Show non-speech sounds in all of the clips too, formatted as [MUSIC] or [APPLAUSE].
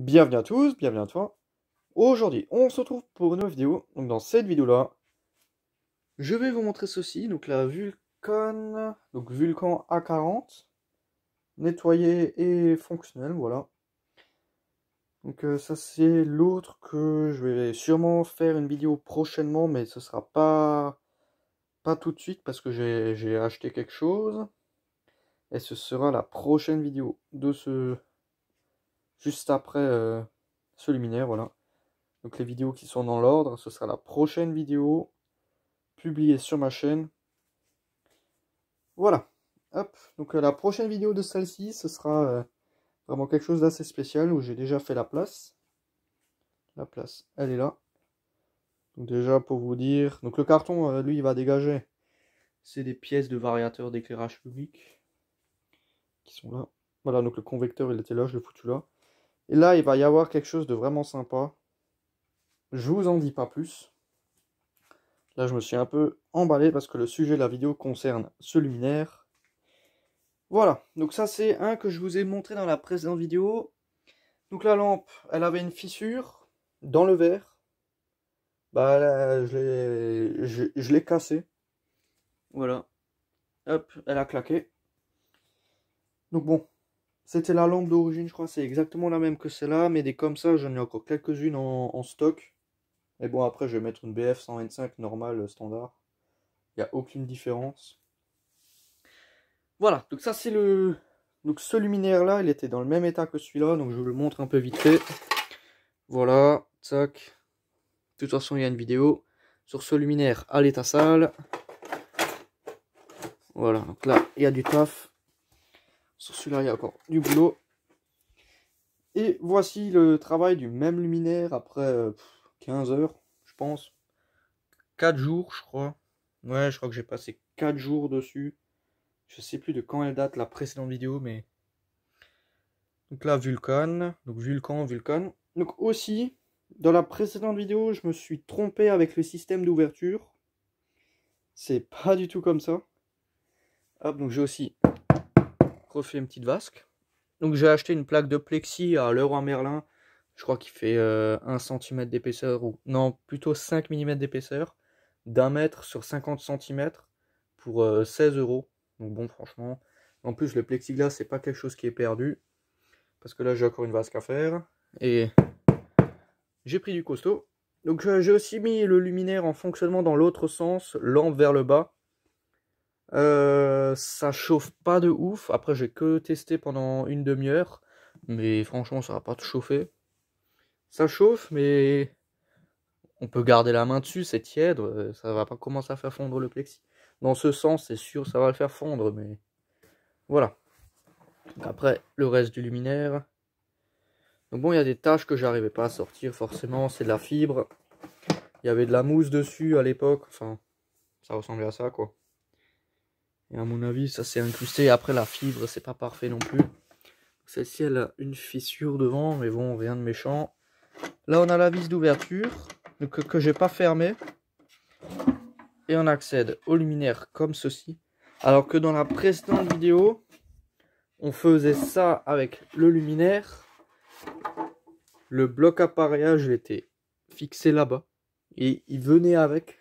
Bienvenue à tous, bienvenue à toi. Aujourd'hui, on se retrouve pour une nouvelle vidéo. Donc dans cette vidéo-là, je vais vous montrer ceci. Donc la Vulcan, donc Vulcan A40, nettoyée et fonctionnelle, voilà. Donc euh, ça c'est l'autre que je vais sûrement faire une vidéo prochainement, mais ce sera pas pas tout de suite parce que j'ai acheté quelque chose. Et ce sera la prochaine vidéo de ce juste après euh, ce luminaire, voilà. Donc les vidéos qui sont dans l'ordre, ce sera la prochaine vidéo publiée sur ma chaîne. Voilà. Hop. Donc euh, la prochaine vidéo de celle-ci, ce sera euh, vraiment quelque chose d'assez spécial où j'ai déjà fait la place. La place, elle est là. Donc déjà pour vous dire, donc le carton, lui, il va dégager. C'est des pièces de variateur d'éclairage public qui sont là. Voilà, donc le convecteur, il était là, je l'ai foutu là. Et là, il va y avoir quelque chose de vraiment sympa. Je vous en dis pas plus. Là, je me suis un peu emballé parce que le sujet de la vidéo concerne ce luminaire. Voilà, donc ça c'est un que je vous ai montré dans la précédente vidéo. Donc la lampe, elle avait une fissure dans le verre. Bah là, euh, je l'ai cassé. Voilà. Hop, elle a claqué. Donc bon, c'était la lampe d'origine, je crois, c'est exactement la même que celle-là, mais des comme ça, j'en ai encore quelques-unes en, stock. Et bon, après, je vais mettre une BF 125 normale, euh, standard. Il n'y a aucune différence. Voilà, donc ça, c'est le... Donc ce luminaire-là, il était dans le même état que celui-là, donc je vous le montre un peu vite fait. Voilà, tac. De toute façon, il y a une vidéo sur ce luminaire à l'état sale. Voilà, donc là, il y a du taf. Sur celui-là, il y a encore du boulot. Et voici le travail du même luminaire après 15 euh, heures, je pense. 4 jours, je crois. Ouais, je crois que j'ai passé 4 jours dessus. Je sais plus de quand elle date la précédente vidéo, mais. Donc là, Vulcan. Donc Vulcan, Vulcan. Donc aussi, dans la précédente vidéo, je me suis trompé avec le système d'ouverture. C'est pas du tout comme ça. Hop, donc j'ai aussi refait une petite vasque. Donc j'ai acheté une plaque de plexi à à Merlin. Je crois qu'il fait euh, un 1 d'épaisseur, ou non, plutôt 5 mm d'épaisseur, d'un mètre sur 50 cm pour 16 euh, euros. Donc bon, franchement, en plus le plexiglas, c'est pas quelque chose qui est perdu. Parce que là, j'ai encore une vasque à faire. Et j'ai pris du costaud. Donc euh, j'ai aussi mis le luminaire en fonctionnement dans l'autre sens, lampe vers le bas. Euh, ça chauffe pas de ouf. Après, j'ai que testé pendant une demi-heure. Mais franchement, ça va pas tout chauffer. Ça chauffe, mais on peut garder la main dessus, c'est tiède. Euh, ça va pas commencer à faire fondre le plexi. Dans ce sens, c'est sûr, ça va le faire fondre, mais voilà. Après, le reste du luminaire. Donc bon, il y a des taches que j'arrivais pas à sortir, forcément. C'est de la fibre. Il y avait de la mousse dessus à l'époque. Enfin, ça ressemblait à ça, quoi. Et à mon avis, ça s'est incrusté. Après, la fibre, c'est pas parfait non plus. Celle-ci, elle a une fissure devant, mais bon, rien de méchant. Là, on a la vis d'ouverture, que, que j'ai pas fermée. Et on accède au luminaire comme ceci. Alors que dans la précédente vidéo, on faisait ça avec le luminaire. Le bloc appareillage était fixé là-bas. Et il venait avec.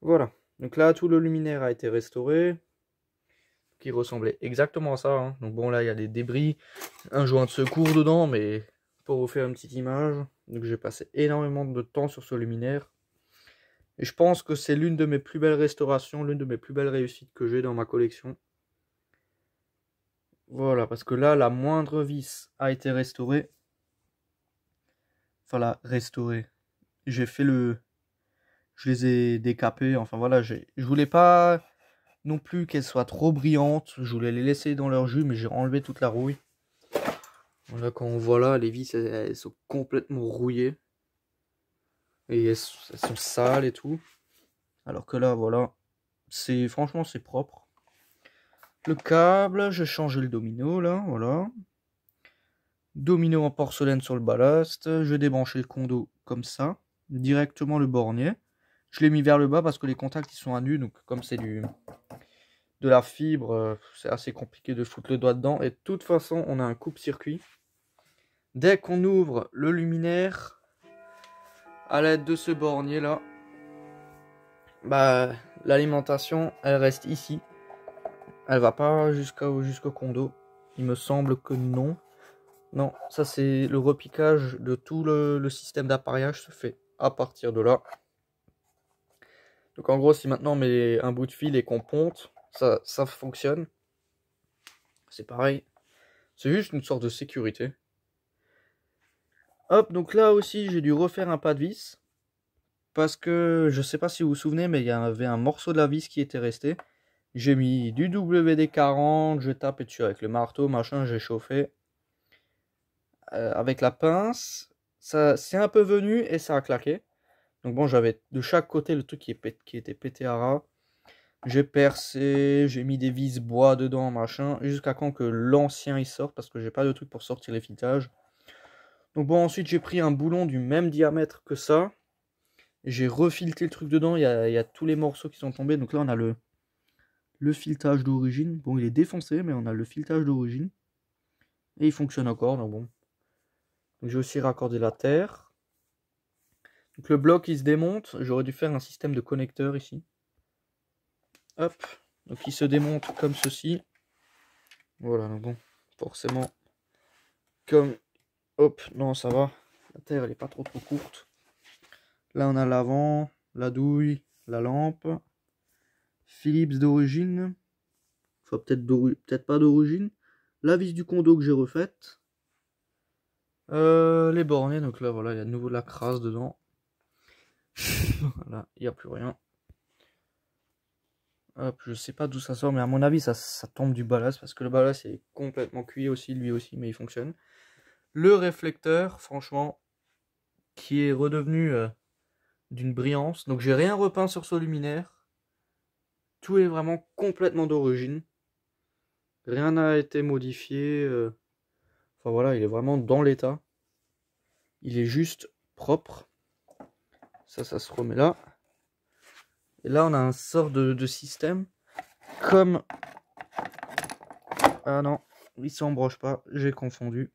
Voilà. Donc là, tout le luminaire a été restauré, qui ressemblait exactement à ça. Hein. Donc bon, là, il y a des débris, un joint de secours dedans, mais pour vous faire une petite image. Donc j'ai passé énormément de temps sur ce luminaire. Et je pense que c'est l'une de mes plus belles restaurations, l'une de mes plus belles réussites que j'ai dans ma collection. Voilà, parce que là, la moindre vis a été restaurée. Enfin, restaurée. J'ai fait le, je les ai décapés Enfin voilà, je voulais pas non plus qu'elles soient trop brillantes. Je voulais les laisser dans leur jus, mais j'ai enlevé toute la rouille. voilà quand on voit là, les vis, elles, sont complètement rouillées. Et elles, sont sales et tout. Alors que là, voilà, c'est franchement, c'est propre. Le câble, je change le domino, là, voilà. Domino en porcelaine sur le ballast. Je débrancher le condo comme ça. Directement le bornier. Je l'ai mis vers le bas parce que les contacts ils sont à nu, donc comme c'est du de la fibre, euh, c'est assez compliqué de foutre le doigt dedans. Et de toute façon, on a un coupe-circuit. Dès qu'on ouvre le luminaire, à l'aide de ce bornier là, bah l'alimentation elle reste ici. Elle va pas jusqu'au condo. Il me semble que non. Non, ça c'est le repiquage de tout le, le système d'appareillage se fait à partir de là. Donc en gros, si maintenant on met un bout de fil et qu'on ponte, ça, ça fonctionne. C'est pareil. C'est juste une sorte de sécurité. Hop, donc là aussi, j'ai dû refaire un pas de vis. Parce que, je sais pas si vous vous souvenez, mais il y avait un morceau de la vis qui était resté. J'ai mis du WD-40, je tapé dessus avec le marteau, machin, j'ai chauffé. Euh, avec la pince, ça c'est un peu venu et ça a claqué. Donc bon, j'avais de chaque côté le truc qui, était pété à ras. J'ai percé, j'ai mis des vis bois dedans, machin, jusqu'à quand que l'ancien il sort, parce que j'ai pas de truc pour sortir les filetages. Donc bon, ensuite j'ai pris un boulon du même diamètre que ça. J'ai refilté le truc dedans, il y, a, tous les morceaux qui sont tombés. Donc là on a le, filetage d'origine. Bon, il est défoncé, mais on a le filetage d'origine. Et il fonctionne encore, donc bon. j'ai aussi raccordé la terre. Donc le bloc il se démonte. J'aurais dû faire un système de connecteur ici. Hop. Donc il se démonte comme ceci. Voilà, donc bon, forcément, comme... Hop, non, ça va. La terre, elle est pas trop trop courte. Là, on a l'avant, la douille, la lampe. Philips d'origine. Enfin, peut-être peut pas d'origine. La vis du condo que j'ai refaite. Euh, les bornes donc là, voilà, il y a de nouveau la crasse dedans voilà, il n'y a plus rien. je je sais pas d'où ça sort, mais à mon avis, ça, ça tombe du ballast, parce que le ballast est complètement cuit aussi, lui aussi, mais il fonctionne. Le réflecteur, franchement, qui est redevenu euh, d'une brillance. Donc j'ai rien repeint sur ce luminaire. Tout est vraiment complètement d'origine. Rien n'a été modifié. Euh. Enfin voilà, il est vraiment dans l'état. Il est juste propre. Ça, ça se remet là. Et là, on a un sort de, système. Comme... Ah non, il s'embroche pas, j'ai confondu.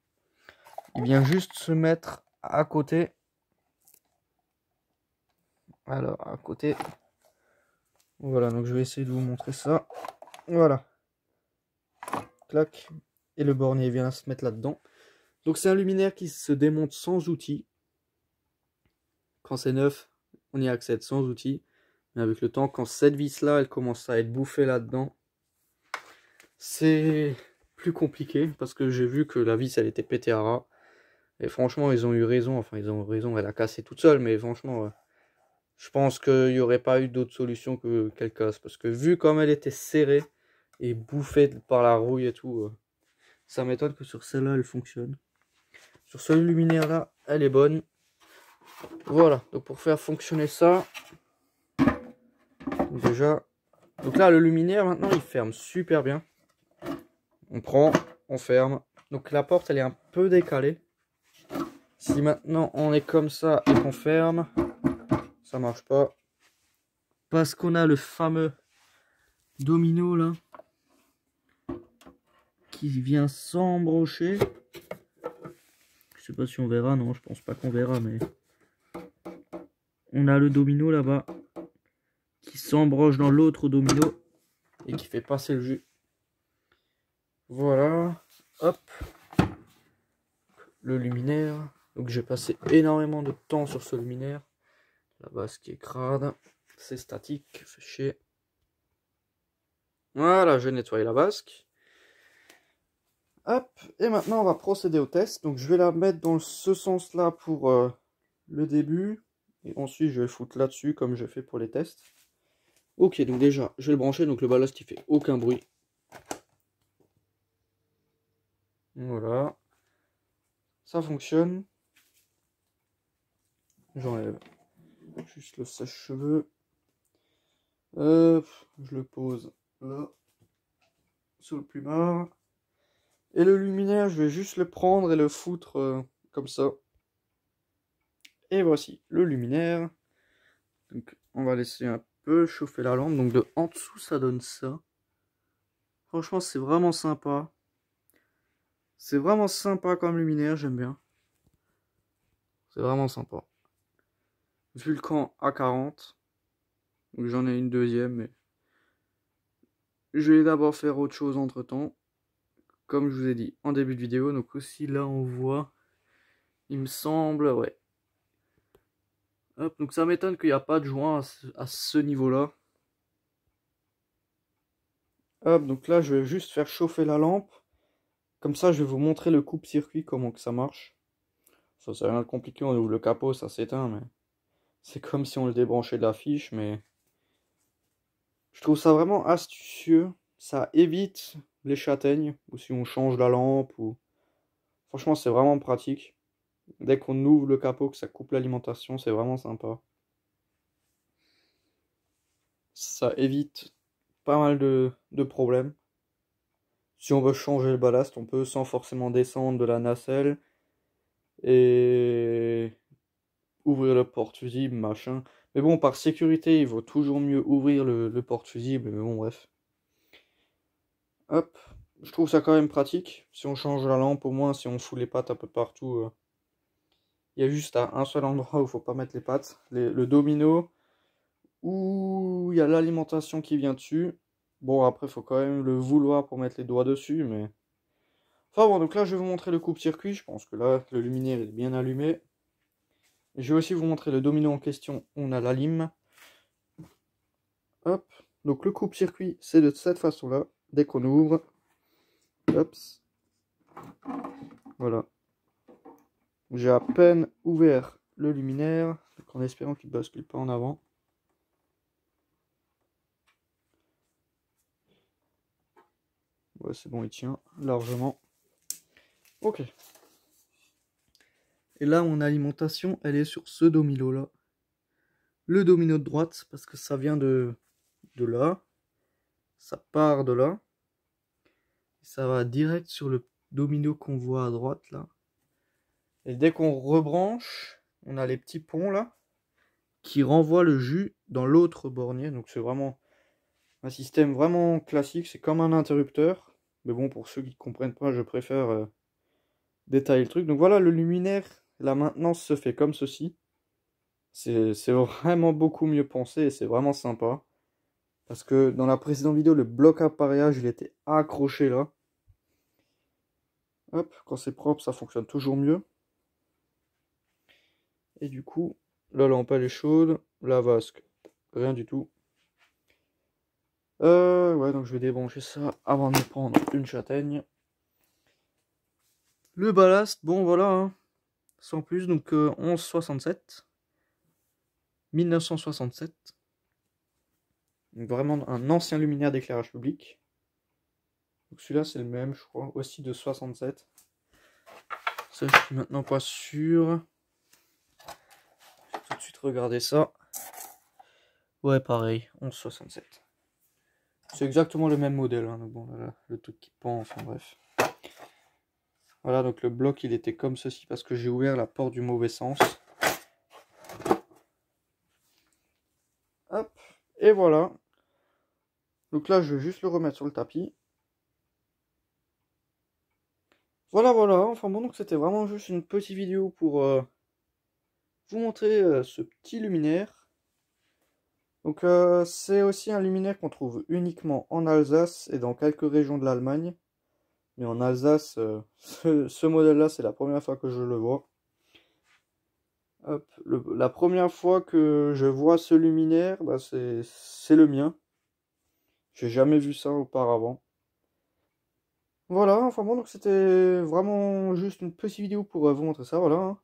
Il vient juste se mettre à côté. Alors, à côté. Voilà, donc je vais essayer de vous montrer ça. Voilà. Clac. Et le bornier vient se mettre là-dedans. Donc c'est un luminaire qui se démonte sans outil. Quand c'est neuf, on y accède sans outils. Mais avec le temps, quand cette vis-là, elle commence à être bouffée là-dedans, c'est plus compliqué parce que j'ai vu que la vis, elle était pété à ras. Et franchement, ils ont eu raison. Enfin, ils ont eu raison. Elle a cassé toute seule, mais franchement, euh, je pense qu'il n'y aurait pas eu d'autre solution que qu'elle casse. Parce que vu comme elle était serrée et bouffée par la rouille et tout, euh, ça m'étonne que sur celle-là, elle fonctionne. Sur ce luminaire-là, elle est bonne. Voilà, donc pour faire fonctionner ça, déjà, donc là le luminaire maintenant il ferme super bien. On prend, on ferme. Donc la porte elle est un peu décalée. Si maintenant on est comme ça et qu'on ferme, ça marche pas. Parce qu'on a le fameux domino là, qui vient s'embrocher. Je sais pas si on verra, non je pense pas qu'on verra mais on a le domino là-bas qui s'embroche dans l'autre domino et qui fait passer le jus. Voilà, hop, le luminaire. Donc j'ai passé énormément de temps sur ce luminaire. La base qui est crade, c'est statique, c'est chier. Voilà, vais nettoyer la basque. Hop, et maintenant on va procéder au test. Donc je vais la mettre dans ce sens-là pour euh, le début. Et ensuite, je vais le foutre là-dessus, comme je fais pour les tests. Ok, donc déjà, je vais le brancher. Donc le ballast, il fait aucun bruit. Voilà. Ça fonctionne. J'enlève juste le sèche-cheveux. je le pose là, sur le plumard. Et le luminaire, je vais juste le prendre et le foutre euh, comme ça. Et voici le luminaire. Donc, on va laisser un peu chauffer la lampe. Donc, de en dessous, ça donne ça. Franchement, c'est vraiment sympa. C'est vraiment sympa comme luminaire, j'aime bien. C'est vraiment sympa. Vulcan A40. j'en ai une deuxième, mais... Je vais d'abord faire autre chose entre-temps. Comme je vous ai dit en début de vidéo. Donc, aussi, là, on voit... Il me semble, ouais. Hop, donc ça m'étonne qu'il n'y a pas de joint à ce, niveau-là. Hop, donc là, je vais juste faire chauffer la lampe. Comme ça, je vais vous montrer le coupe-circuit, comment que ça marche. Ça, c'est rien de compliqué, on ouvre le capot, ça s'éteint, mais... C'est comme si on le débranchait de la fiche, mais... Je trouve ça vraiment astucieux. Ça évite les châtaignes, ou si on change la lampe, ou... Franchement, c'est vraiment pratique. Dès qu'on ouvre le capot, que ça coupe l'alimentation, c'est vraiment sympa. Ça évite pas mal de, problèmes. Si on veut changer le ballast, on peut sans forcément descendre de la nacelle et ouvrir le porte-fusible, machin. Mais bon, par sécurité, il vaut toujours mieux ouvrir le, porte-fusible, mais bon, bref. Hop, je trouve ça quand même pratique. Si on change la lampe, au moins, si on fout les pattes un peu partout, euh, il y a juste à un seul endroit où il faut pas mettre les pattes, le domino, où il y a l'alimentation qui vient dessus. Bon, après, il faut quand même le vouloir pour mettre les doigts dessus, mais... Enfin bon, donc là, je vais vous montrer le coupe-circuit. Je pense que là, le luminaire est bien allumé. je vais aussi vous montrer le domino en question. On a la lime. Hop. Donc le coupe-circuit, c'est de cette façon-là. Dès qu'on ouvre. Hop. Voilà. J'ai à peine ouvert le luminaire, en espérant qu'il ne bascule pas en avant. Ouais, c'est bon, il tient largement. Ok. Et là, mon alimentation, elle est sur ce domino là. Le domino de droite, parce que ça vient de, de là. Ça part de là. Ça va direct sur le domino qu'on voit à droite là. Et dès qu'on rebranche, on a les petits ponts là qui renvoient le jus dans l'autre bornier. Donc c'est vraiment un système vraiment classique. C'est comme un interrupteur. Mais bon, pour ceux qui ne comprennent pas, je préfère euh, détailler le truc. Donc voilà, le luminaire, la maintenance se fait comme ceci. C'est vraiment beaucoup mieux pensé et c'est vraiment sympa. Parce que dans la précédente vidéo, le bloc appareillage, il était accroché là. Hop, quand c'est propre, ça fonctionne toujours mieux. Et du coup, la lampe elle est chaude, la vasque, rien du tout. Euh, ouais, donc je vais débrancher ça avant de prendre une châtaigne. Le ballast, bon voilà, hein. sans plus, donc 1167. Euh, 1967. vraiment un ancien luminaire d'éclairage public. Donc celui-là c'est le même, je crois, aussi de 67. Ça je suis maintenant pas sûr. Regardez ça. Ouais, pareil, 11,67. C'est exactement le même modèle. Hein, le truc qui pend, enfin bref. Voilà, donc le bloc, il était comme ceci parce que j'ai ouvert la porte du mauvais sens. Hop, et voilà. Donc là, je vais juste le remettre sur le tapis. Voilà, voilà. Enfin bon, donc c'était vraiment juste une petite vidéo pour... Euh, vous montrer euh, ce petit luminaire. Donc euh, c'est aussi un luminaire qu'on trouve uniquement en Alsace et dans quelques régions de l'Allemagne. Mais en Alsace, euh, [LAUGHS] ce, modèle-là, c'est la première fois que je le vois. la première fois que je vois ce luminaire, bah, c'est le mien. J'ai jamais vu ça auparavant. Voilà, enfin bon, donc c'était vraiment juste une petite vidéo pour vous montrer ça, voilà. Hein.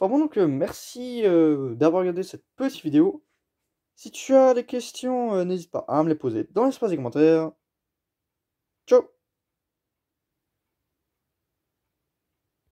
Enfin bon, donc euh, merci euh, d'avoir regardé cette petite vidéo. Si tu as des questions, euh, n'hésite pas à me les poser dans l'espace des commentaires. Ciao